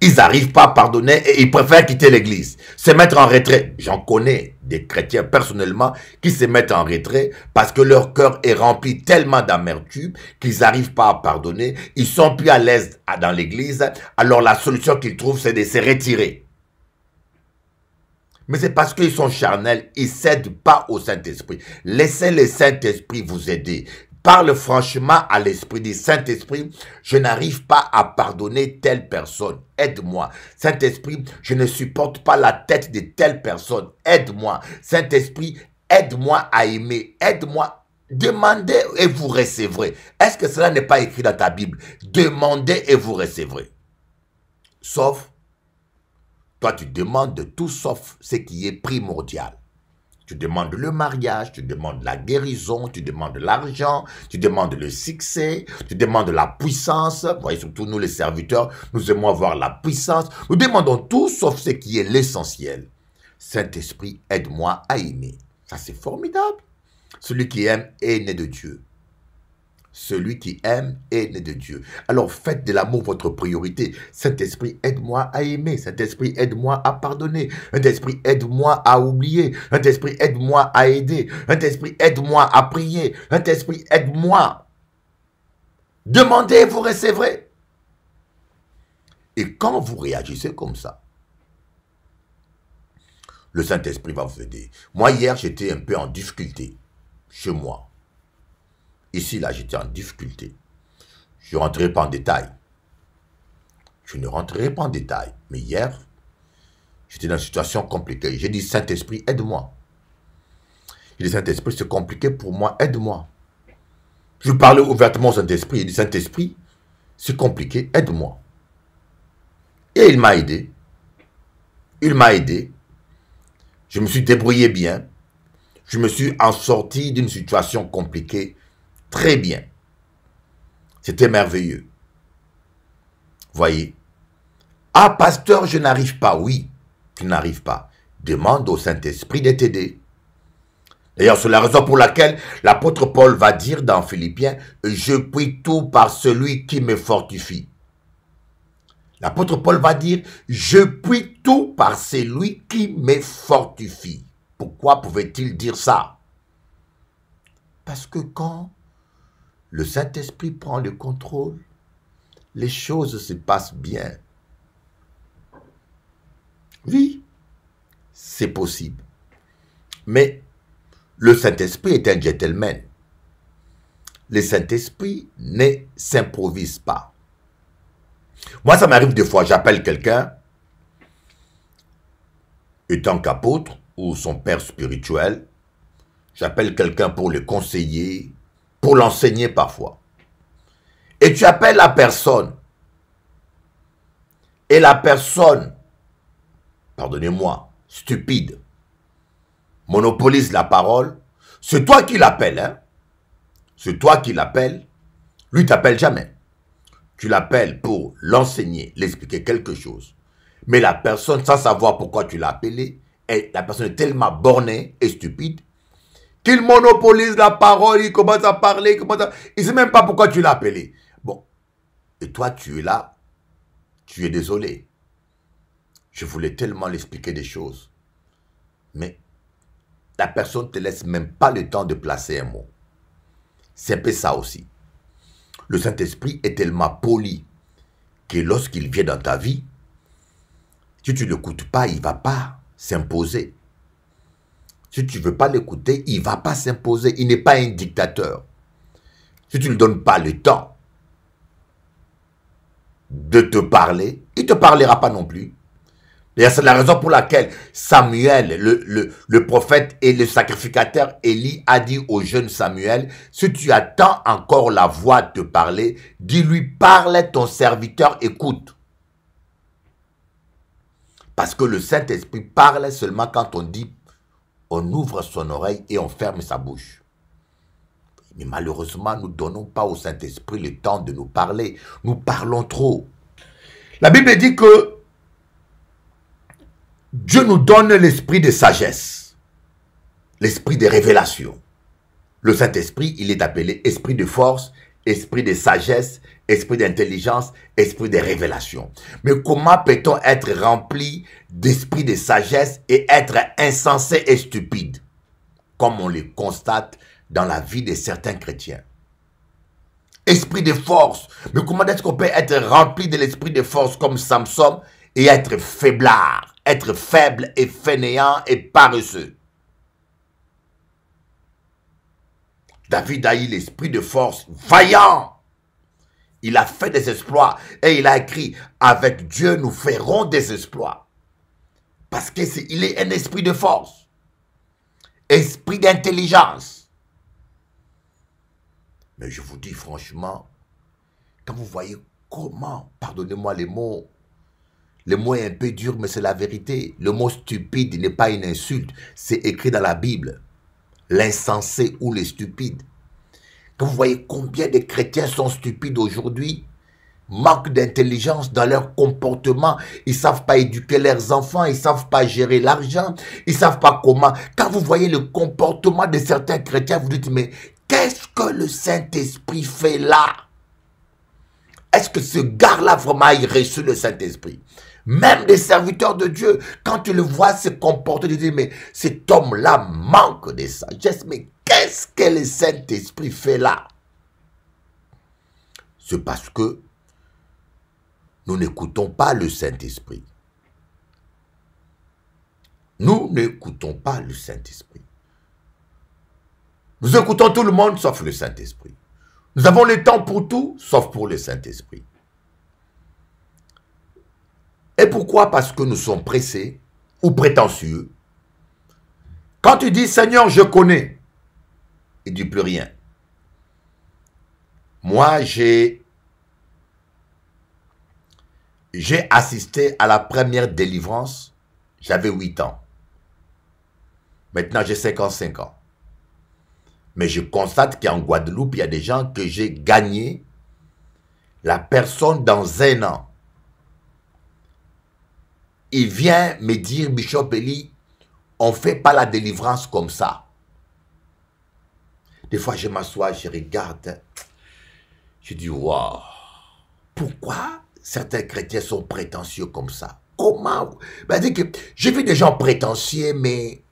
Speaker 1: Ils n'arrivent pas à pardonner et ils préfèrent quitter l'église, se mettre en retrait. J'en connais des chrétiens personnellement qui se mettent en retrait parce que leur cœur est rempli tellement d'amertume qu'ils n'arrivent pas à pardonner, ils sont plus à l'aise dans l'église, alors la solution qu'ils trouvent c'est de se retirer. Mais c'est parce qu'ils sont charnels, ils ne cèdent pas au Saint-Esprit. Laissez le Saint-Esprit vous aider. Parle franchement à l'Esprit, dit Saint-Esprit, je n'arrive pas à pardonner telle personne. Aide-moi. Saint-Esprit, je ne supporte pas la tête de telle personne. Aide-moi. Saint-Esprit, aide-moi à aimer. Aide-moi Demandez et vous recevrez. Est-ce que cela n'est pas écrit dans ta Bible Demandez et vous recevrez. Sauf, toi tu demandes de tout sauf ce qui est primordial. Tu demandes le mariage, tu demandes la guérison, tu demandes l'argent, tu demandes le succès, tu demandes la puissance. voyez, surtout nous les serviteurs, nous aimons avoir la puissance. Nous demandons tout sauf ce qui est l'essentiel. Saint-Esprit, aide-moi à aimer. Ça, c'est formidable. Celui qui aime est né de Dieu. Celui qui aime est né de Dieu. Alors faites de l'amour votre priorité. Saint-Esprit, aide-moi à aimer. Saint-Esprit, aide-moi à pardonner. Saint-Esprit, aide-moi à oublier. Saint-Esprit, aide-moi à aider. Saint-Esprit, aide-moi à prier. Saint-Esprit, aide-moi. Demandez et vous recevrez. Et quand vous réagissez comme ça, le Saint-Esprit va vous aider. Moi, hier, j'étais un peu en difficulté chez moi. Ici, là, j'étais en difficulté. Je ne rentrerai pas en détail. Je ne rentrerai pas en détail. Mais hier, j'étais dans une situation compliquée. J'ai dit, Saint-Esprit, aide-moi. J'ai dit, Saint-Esprit, c'est compliqué pour moi, aide-moi. Je parlais ouvertement au Saint-Esprit. J'ai dit, Saint-Esprit, c'est compliqué, aide-moi. Et il m'a aidé. Il m'a aidé. Je me suis débrouillé bien. Je me suis en sorti d'une situation compliquée très bien. C'était merveilleux. Voyez. Ah, pasteur, je n'arrive pas. Oui, tu n'arrives pas. Demande au Saint-Esprit de t'aider. D'ailleurs, c'est la raison pour laquelle l'apôtre Paul va dire dans Philippiens, je puis tout par celui qui me fortifie. L'apôtre Paul va dire, je puis tout par celui qui me fortifie. Pourquoi pouvait-il dire ça Parce que quand le Saint-Esprit prend le contrôle, les choses se passent bien. Oui, c'est possible. Mais le Saint-Esprit est un gentleman. Le Saint-Esprit ne s'improvise pas. Moi, ça m'arrive des fois, j'appelle quelqu'un, étant qu'apôtre ou son père spirituel, j'appelle quelqu'un pour le conseiller, l'enseigner parfois. Et tu appelles la personne. Et la personne, pardonnez-moi, stupide, monopolise la parole. C'est toi qui l'appelles, hein. C'est toi qui l'appelles. Lui t'appelle jamais. Tu l'appelles pour l'enseigner, l'expliquer quelque chose. Mais la personne, sans savoir pourquoi tu l'as appelé, la personne est tellement bornée et stupide qu'il monopolise la parole, il commence à parler, il commence Il sait même pas pourquoi tu l'as appelé. Bon, et toi tu es là, tu es désolé. Je voulais tellement l'expliquer des choses, mais la personne te laisse même pas le temps de placer un mot. C'est un peu ça aussi. Le Saint-Esprit est tellement poli que lorsqu'il vient dans ta vie, si tu ne l'écoutes pas, il va pas s'imposer. Si tu ne veux pas l'écouter, il ne va pas s'imposer. Il n'est pas un dictateur. Si tu ne donnes pas le temps de te parler, il ne te parlera pas non plus. C'est la raison pour laquelle Samuel, le, le, prophète et le sacrificateur Élie a dit au jeune Samuel, si tu attends encore la voix de te parler, dis-lui, parle ton serviteur, écoute. Parce que le Saint-Esprit parle seulement quand on dit on ouvre son oreille et on ferme sa bouche. Mais malheureusement, nous ne donnons pas au Saint-Esprit le temps de nous parler. Nous parlons trop. La Bible dit que Dieu nous donne l'esprit de sagesse, l'esprit de révélation. Le Saint-Esprit, il est appelé esprit de force, esprit de sagesse, esprit d'intelligence, esprit de révélation. Mais comment peut-on être rempli d'esprit de sagesse et être insensé et stupide, comme on le constate dans la vie de certains chrétiens Esprit de force. Mais comment est-ce qu'on peut être rempli de l'esprit de force comme Samson et être faiblard, être faible et fainéant et paresseux David a eu l'esprit de force vaillant. Il a fait des exploits et il a écrit, avec Dieu nous ferons des exploits. Parce qu'il est, il est un esprit de force, esprit d'intelligence. Mais je vous dis franchement, quand vous voyez comment, pardonnez-moi les mots, le mot est un peu dur, mais c'est la vérité. Le mot stupide n'est pas une insulte, c'est écrit dans la Bible l'insensé ou le stupide. vous voyez combien de chrétiens sont stupides aujourd'hui, manque d'intelligence dans leur comportement, ils savent pas éduquer leurs enfants, ils savent pas gérer l'argent, ils savent pas comment. Quand vous voyez le comportement de certains chrétiens, vous dites mais qu'est-ce que le Saint-Esprit fait là Est-ce que ce gars-là vraiment a reçu le Saint-Esprit même des serviteurs de Dieu, quand tu le vois se comporter, tu dis, mais cet homme-là manque de sagesse. Mais qu'est-ce que le Saint-Esprit fait là C'est parce que nous n'écoutons pas le Saint-Esprit. Nous n'écoutons pas le Saint-Esprit. Nous écoutons tout le monde sauf le Saint-Esprit. Nous avons le temps pour tout sauf pour le Saint-Esprit. Et pourquoi Parce que nous sommes pressés ou prétentieux. Quand tu dis Seigneur, je connais, il ne dit plus rien. Moi, j'ai j'ai assisté à la première délivrance, j'avais 8 ans. Maintenant, j'ai 55 ans. Mais je constate qu'en Guadeloupe, il y a des gens que j'ai gagné la personne dans un an il vient me dire, Bishop Eli, on ne fait pas la délivrance comme ça. Des fois, je m'assois, je regarde, je dis, waouh, pourquoi certains chrétiens sont prétentieux comme ça Comment ben, que J'ai vu des gens prétentieux, mais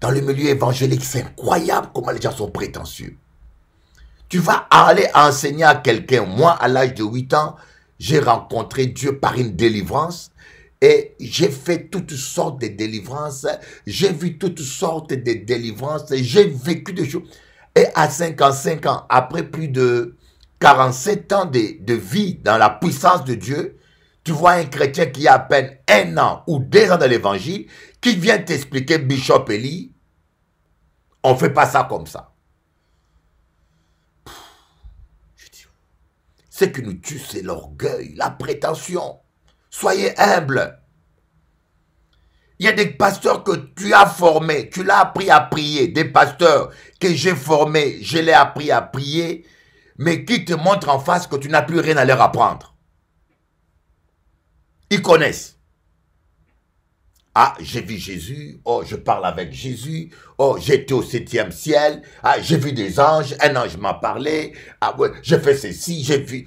Speaker 1: dans le milieu évangélique, c'est incroyable comment les gens sont prétentieux. Tu vas aller enseigner à quelqu'un. Moi, à l'âge de 8 ans, j'ai rencontré Dieu par une délivrance. Et j'ai fait toutes sortes de délivrances, j'ai vu toutes sortes de délivrances, j'ai vécu des choses. Et à 55 ans, après plus de 47 ans de, de, vie dans la puissance de Dieu, tu vois un chrétien qui a à peine un an ou deux ans dans l'évangile, qui vient t'expliquer, Bishop Eli, on ne fait pas ça comme ça. Ce qui nous tue, c'est l'orgueil, la prétention. Soyez humble. Il y a des pasteurs que tu as formés, tu l'as appris à prier, des pasteurs que j'ai formés, je l'ai appris à prier, mais qui te montrent en face que tu n'as plus rien à leur apprendre. Ils connaissent. Ah, j'ai vu Jésus, oh, je parle avec Jésus, oh, j'étais au septième ciel, ah, j'ai vu des anges, un ange m'a parlé, ah ouais, j'ai fait ceci, j'ai vu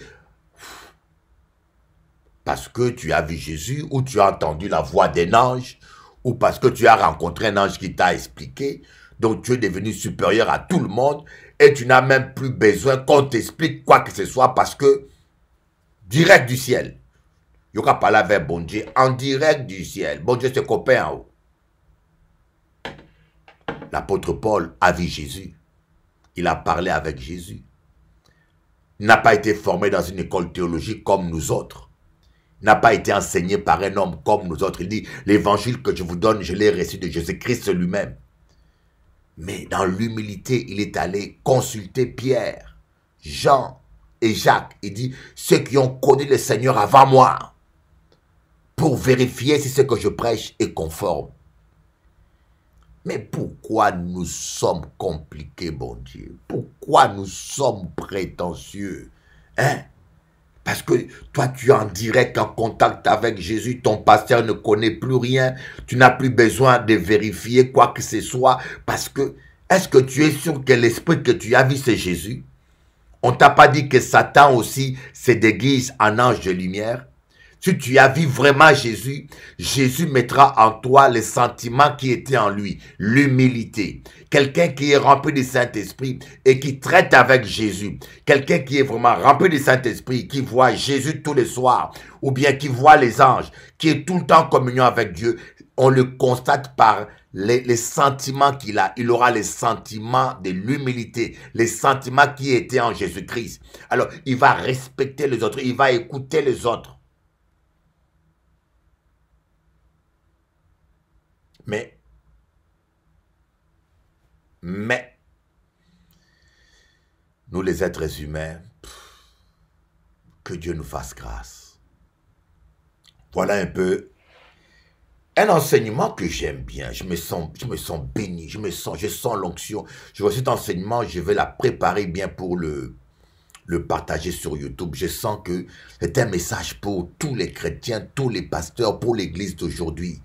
Speaker 1: parce que tu as vu Jésus ou tu as entendu la voix d'un ange ou parce que tu as rencontré un ange qui t'a expliqué. Donc tu es devenu supérieur à tout le monde et tu n'as même plus besoin qu'on t'explique quoi que ce soit parce que direct du ciel. Il y aura parlé avec bon Dieu en direct du ciel. Bon Dieu, c'est copain en oh. haut. L'apôtre Paul a vu Jésus. Il a parlé avec Jésus. Il n'a pas été formé dans une école théologique comme nous autres n'a pas été enseigné par un homme comme nous autres. Il dit, l'évangile que je vous donne, je l'ai reçu de Jésus-Christ lui-même. Mais dans l'humilité, il est allé consulter Pierre, Jean et Jacques. Il dit, ceux qui ont connu le Seigneur avant moi, pour vérifier si ce que je prêche est conforme. Mais pourquoi nous sommes compliqués, bon Dieu Pourquoi nous sommes prétentieux Hein parce que toi, tu es en direct, en contact avec Jésus, ton pasteur ne connaît plus rien, tu n'as plus besoin de vérifier quoi que ce soit, parce que est-ce que tu es sûr que l'esprit que tu as vu, c'est Jésus On t'a pas dit que Satan aussi se déguise en ange de lumière si tu as vu vraiment Jésus, Jésus mettra en toi les sentiments qui étaient en lui, l'humilité. Quelqu'un qui est rempli du Saint-Esprit et qui traite avec Jésus. Quelqu'un qui est vraiment rempli du Saint-Esprit, qui voit Jésus tous les soirs, ou bien qui voit les anges, qui est tout le temps en communion avec Dieu. On le constate par les, les, sentiments qu'il a. Il aura les sentiments de l'humilité, les sentiments qui étaient en Jésus-Christ. Alors, il va respecter les autres, il va écouter les autres. Mais, mais, nous les êtres humains, que Dieu nous fasse grâce. Voilà un peu un enseignement que j'aime bien. Je me sens, je me sens béni, je me sens, je sens l'onction. Je vois cet enseignement, je vais la préparer bien pour le, le partager sur YouTube. Je sens que c'est un message pour tous les chrétiens, tous les pasteurs, pour l'Église d'aujourd'hui.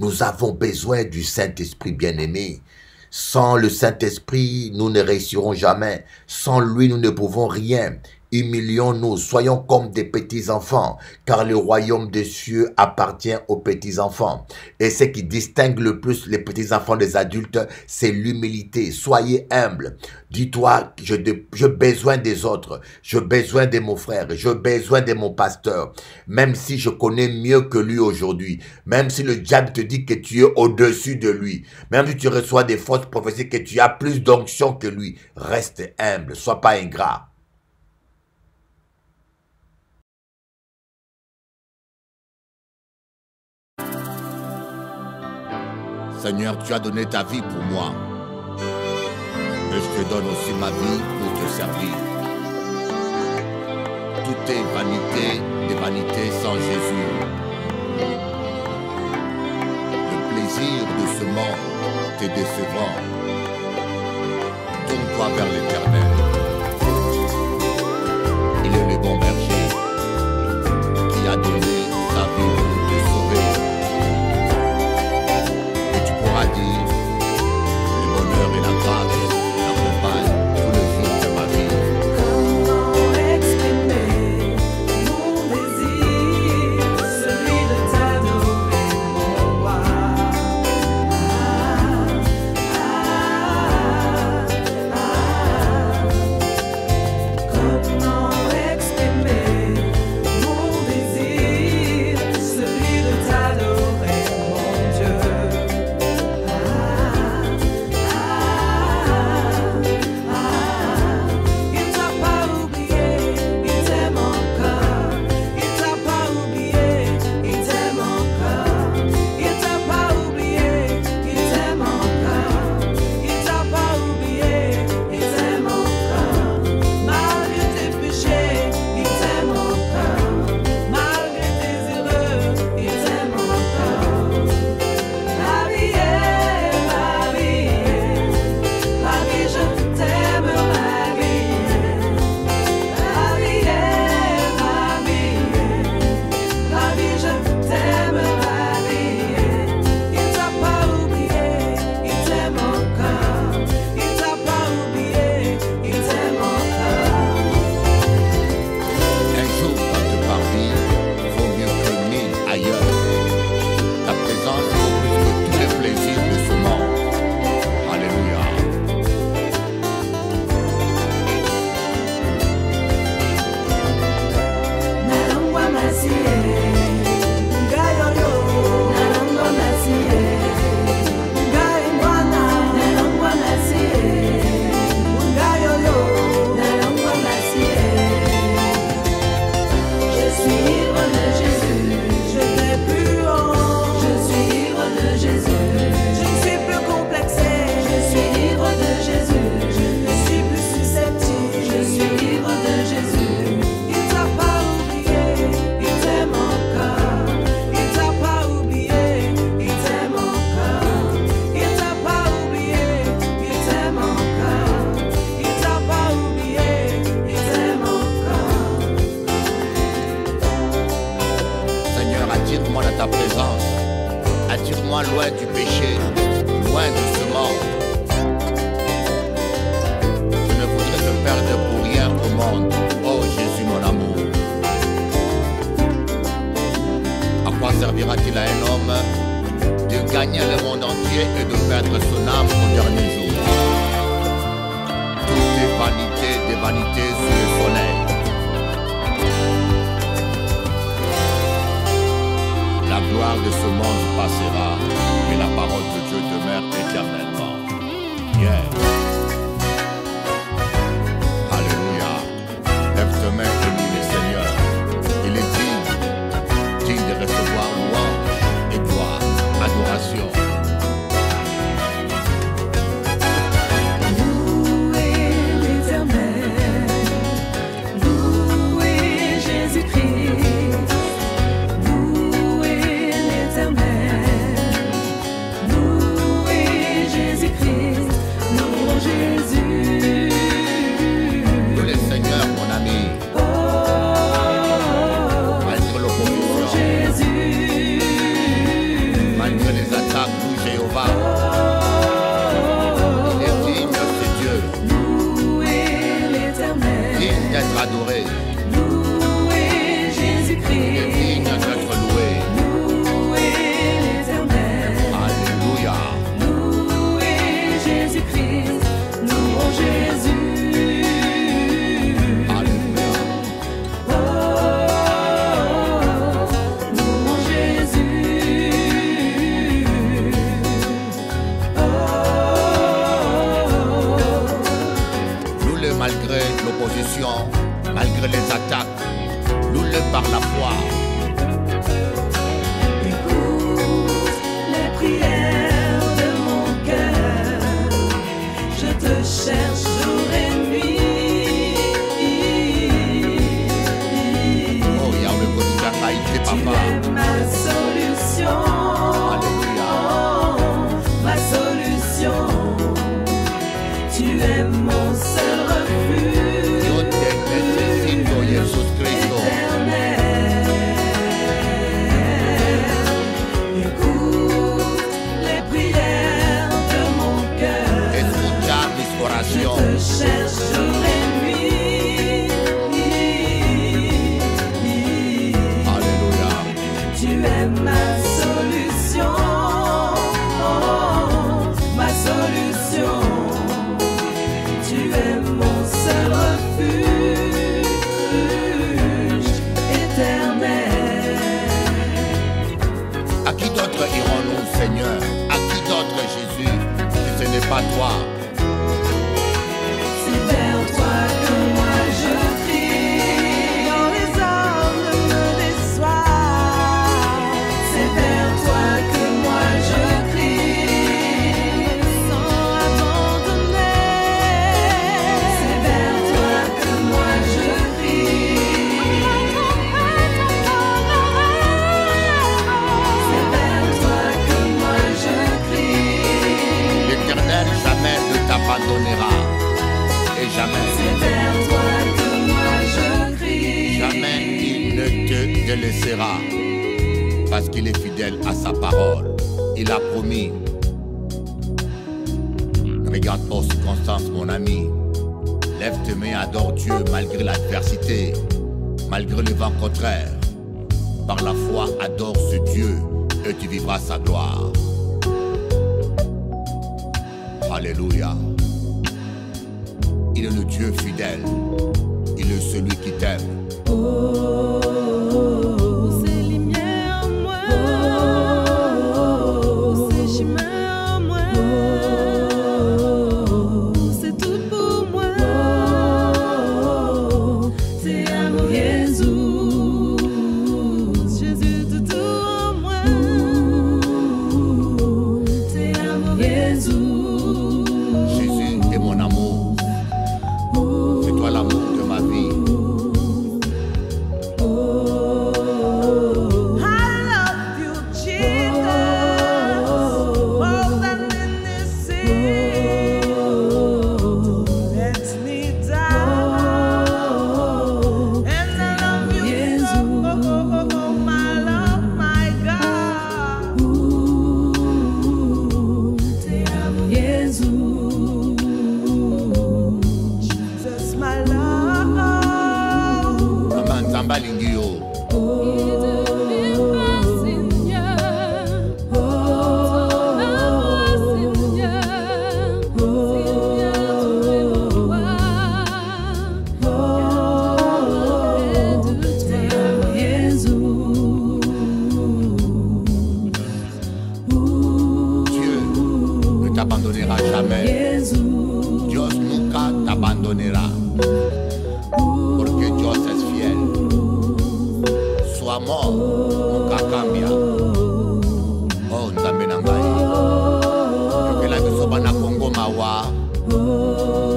Speaker 1: Nous avons besoin du Saint-Esprit bien-aimé. Sans le Saint-Esprit, nous ne réussirons jamais. Sans lui, nous ne pouvons rien. Humilions-nous, soyons comme des petits-enfants, car le royaume des cieux appartient aux petits-enfants. Et ce qui distingue le plus les petits-enfants des adultes, c'est l'humilité. Soyez humble. Dis-toi, je, je besoin des autres, j'ai besoin de mon frère, j'ai besoin de mon pasteur, même si je connais mieux que lui aujourd'hui, même si le diable te dit que tu es au-dessus de lui, même si tu reçois des fausses prophéties, que tu as plus d'onction que lui, reste humble, sois pas ingrat.
Speaker 2: Seigneur, tu as donné ta vie pour moi. Et je te donne aussi ma vie pour te servir. Tout est vanité des vanités sans Jésus. Le plaisir de ce monde t'est décevant. Tourne-toi vers l'éternel. Il est le bon berger qui a donné sa vie. paradis, le bonheur et la grâce. Malgré les attaques, nous le par la foi. sera, Parce qu'il est fidèle à sa parole. Il a promis. Regarde aux circonstances, mon ami. Lève tes mains, adore Dieu malgré l'adversité, malgré le vent contraire. Par la foi, adore ce Dieu et tu vivras sa gloire. Alléluia. Il est le Dieu fidèle. Il est celui qui t'aime.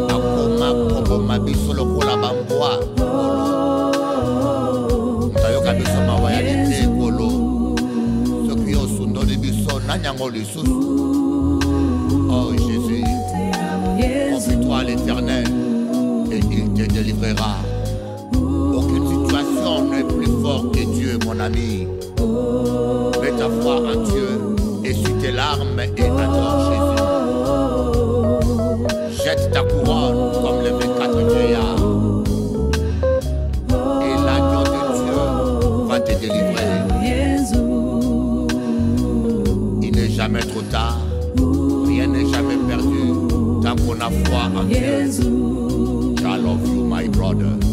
Speaker 2: nakomakoboma biso lokola bambwa
Speaker 3: kolo
Speaker 2: toyoka biso mawa ya lite kolo soki yo osundoli biso nanyango lisusu oh jésus confie-toi à l'éternel et il te délivrera aucune situation n'est plus fort que dieu mon ami mets ta foi en dieu et suis tes larmes et ta torche Et l'agneau de Dieu va te délivrer. Il n'est jamais trop tard, rien n'est jamais perdu dans mon foi en Dieu you my brother